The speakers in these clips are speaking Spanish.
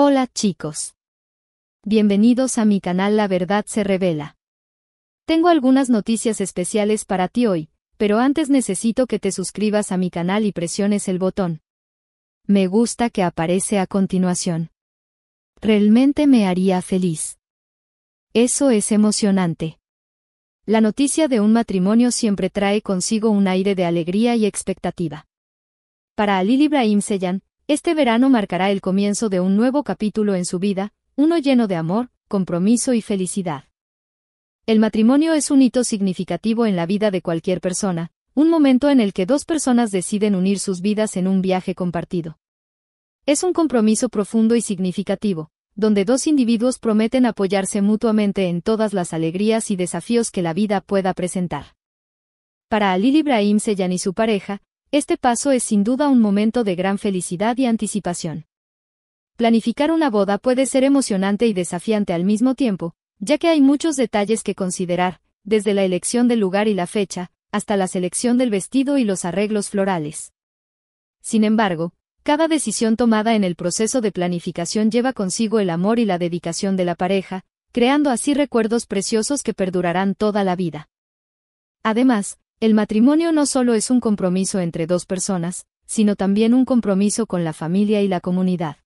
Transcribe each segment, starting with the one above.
Hola chicos. Bienvenidos a mi canal La Verdad se Revela. Tengo algunas noticias especiales para ti hoy, pero antes necesito que te suscribas a mi canal y presiones el botón. Me gusta que aparece a continuación. Realmente me haría feliz. Eso es emocionante. La noticia de un matrimonio siempre trae consigo un aire de alegría y expectativa. Para Ali Ibrahim este verano marcará el comienzo de un nuevo capítulo en su vida, uno lleno de amor, compromiso y felicidad. El matrimonio es un hito significativo en la vida de cualquier persona, un momento en el que dos personas deciden unir sus vidas en un viaje compartido. Es un compromiso profundo y significativo, donde dos individuos prometen apoyarse mutuamente en todas las alegrías y desafíos que la vida pueda presentar. Para Ali Ibrahim Seyan y su pareja, este paso es sin duda un momento de gran felicidad y anticipación. Planificar una boda puede ser emocionante y desafiante al mismo tiempo, ya que hay muchos detalles que considerar, desde la elección del lugar y la fecha, hasta la selección del vestido y los arreglos florales. Sin embargo, cada decisión tomada en el proceso de planificación lleva consigo el amor y la dedicación de la pareja, creando así recuerdos preciosos que perdurarán toda la vida. Además, el matrimonio no solo es un compromiso entre dos personas, sino también un compromiso con la familia y la comunidad.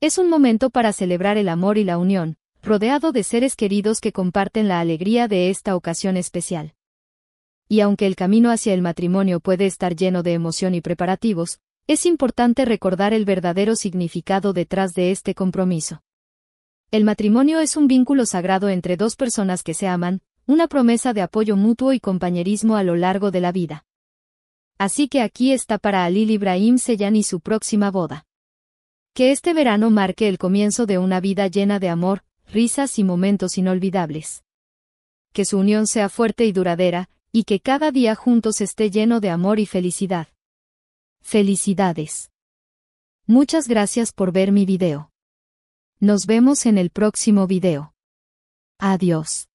Es un momento para celebrar el amor y la unión, rodeado de seres queridos que comparten la alegría de esta ocasión especial. Y aunque el camino hacia el matrimonio puede estar lleno de emoción y preparativos, es importante recordar el verdadero significado detrás de este compromiso. El matrimonio es un vínculo sagrado entre dos personas que se aman, una promesa de apoyo mutuo y compañerismo a lo largo de la vida. Así que aquí está para Alil Ibrahim Seyan su próxima boda. Que este verano marque el comienzo de una vida llena de amor, risas y momentos inolvidables. Que su unión sea fuerte y duradera, y que cada día juntos esté lleno de amor y felicidad. Felicidades. Muchas gracias por ver mi video. Nos vemos en el próximo video. Adiós.